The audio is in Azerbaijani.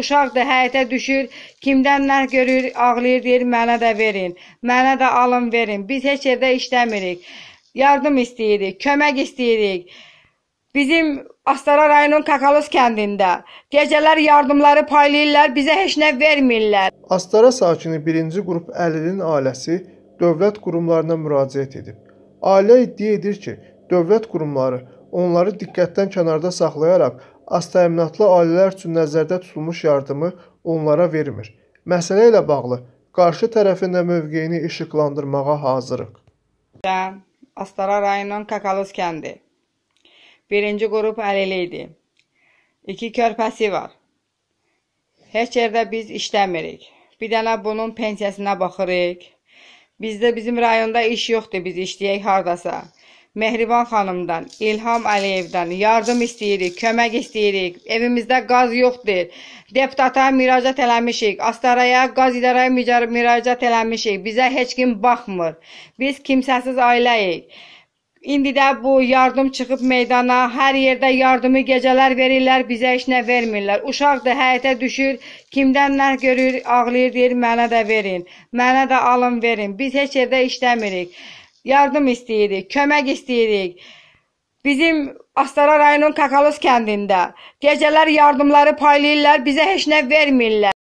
uşaq da həyətə düşür, kimdən nə görür, ağlayır, deyir mənə də verin, mənə də alın verin. Biz heç yerdə işləmirik. Yardım istəyirik, kömək istəyirik. Bizim Astara rayonun Kakalos kəndində gecələr yardımları paylayırlar, bizə heç nə vermirlər. Astara sakini 1-ci qrup əlinin ailəsi dövlət qurumlarına müraciət edib. Ailə iddia edir ki, dövlət qurumları onları diqqətdən kənarda saxlayaraq az təminatlı ailələr üçün nəzərdə tutulmuş yardımı onlara vermir. Məsələ ilə bağlı qarşı tərəfin də mövqeyini işıqlandırmağa hazırıq. Astara rayonunun Kakalos kəndi. Birinci qrup əlili idi. İki körpəsi var. Heç yerdə biz işləmirik. Bir dənə bunun pensiyasına baxırıq. Bizdə bizim rayonda iş yoxdur, biz işləyək hardasa. Mehriban xanımdan, İlham Əliyevdən yardım istəyirik, kömək istəyirik. Evimizdə qaz yoxdur. Deputata müraciət eləmişik, Astaraya, qaz idarəyə müraciət eləmişik. Bizə heç kim baxmır. Biz kimsəsiz ailəyik. İndi də bu yardım çıxıb meydana, hər yerdə yardımı gecələr verirlər, bizə heç nə vermirlər. Uşaq da həyətə düşür, kimdən nə görür, ağlayır, deyir mənə də verin, mənə də alın verin. Biz heç yerdə işləmirik yardım istəyirik, kömək istəyirik. Bizim Astara rayonunun Kakalos kəndində gecələr yardımları paylayırlar, bizə heç nə vermirlər.